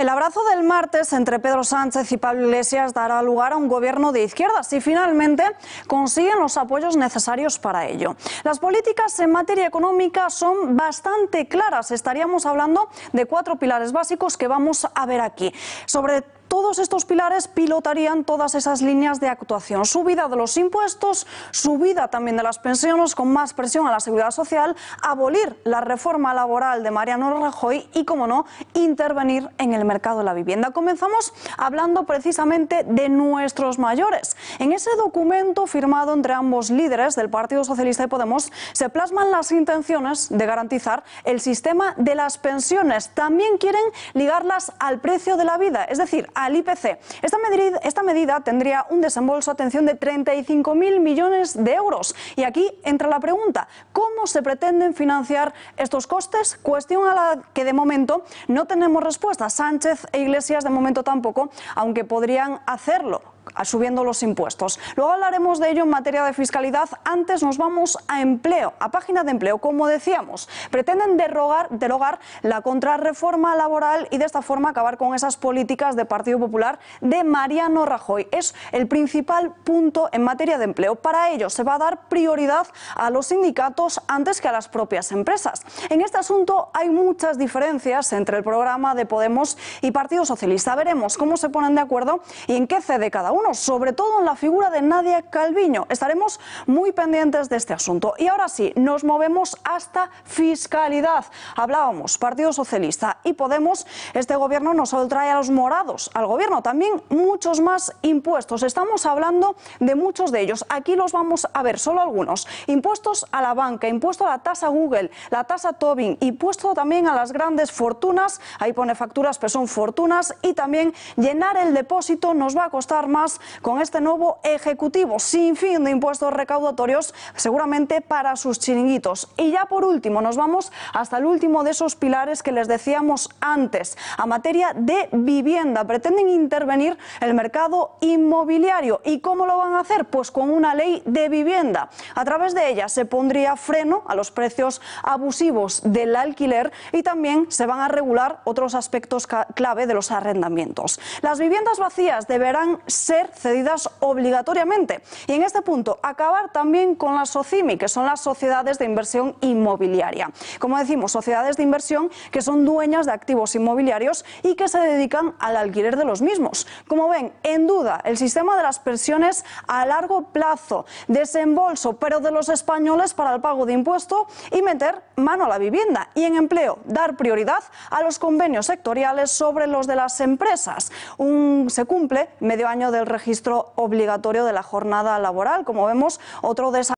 El abrazo del martes entre Pedro Sánchez y Pablo Iglesias dará lugar a un gobierno de izquierdas si finalmente consiguen los apoyos necesarios para ello. Las políticas en materia económica son bastante claras. Estaríamos hablando de cuatro pilares básicos que vamos a ver aquí. Sobre todos estos pilares pilotarían todas esas líneas de actuación. Subida de los impuestos, subida también de las pensiones con más presión a la seguridad social, abolir la reforma laboral de Mariano Rajoy y, como no, intervenir en el mercado de la vivienda. Comenzamos hablando precisamente de nuestros mayores. En ese documento firmado entre ambos líderes del Partido Socialista y Podemos se plasman las intenciones de garantizar el sistema de las pensiones. También quieren ligarlas al precio de la vida, es decir, al IPC. Esta medida, esta medida tendría un desembolso, atención, de 35.000 millones de euros. Y aquí entra la pregunta, ¿cómo se pretenden financiar estos costes? Cuestión a la que de momento no tenemos respuesta. Sánchez e Iglesias de momento tampoco, aunque podrían hacerlo subiendo los impuestos. Luego hablaremos de ello en materia de fiscalidad. Antes nos vamos a empleo, a página de empleo. Como decíamos, pretenden derogar la contrarreforma laboral y de esta forma acabar con esas políticas de Partido Popular de Mariano Rajoy. Es el principal punto en materia de empleo. Para ello se va a dar prioridad a los sindicatos antes que a las propias empresas. En este asunto hay muchas diferencias entre el programa de Podemos y Partido Socialista. Veremos cómo se ponen de acuerdo y en qué cede cada uno, sobre todo en la figura de Nadia Calviño. Estaremos muy pendientes de este asunto. Y ahora sí, nos movemos hasta fiscalidad. Hablábamos, Partido Socialista y Podemos, este gobierno nos trae a los morados al gobierno, también muchos más impuestos. Estamos hablando de muchos de ellos. Aquí los vamos a ver, solo algunos. Impuestos a la banca, impuesto a la tasa Google, la tasa Tobin, impuesto también a las grandes fortunas, ahí pone facturas, pero son fortunas, y también llenar el depósito nos va a costar más con este nuevo Ejecutivo, sin fin de impuestos recaudatorios, seguramente para sus chiringuitos. Y ya por último, nos vamos hasta el último de esos pilares que les decíamos antes, a materia de vivienda. Pretenden intervenir el mercado inmobiliario. ¿Y cómo lo van a hacer? Pues con una ley de vivienda. A través de ella se pondría freno a los precios abusivos del alquiler y también se van a regular otros aspectos clave de los arrendamientos. Las viviendas vacías deberán ser ser cedidas obligatoriamente. Y en este punto, acabar también con las SOCIMI, que son las sociedades de inversión inmobiliaria. Como decimos, sociedades de inversión que son dueñas de activos inmobiliarios y que se dedican al alquiler de los mismos. Como ven, en duda el sistema de las pensiones a largo plazo, desembolso, pero de los españoles para el pago de impuesto y meter mano a la vivienda. Y en empleo, dar prioridad a los convenios sectoriales sobre los de las empresas. Un, se cumple medio año de el registro obligatorio de la jornada laboral. Como vemos, otro esas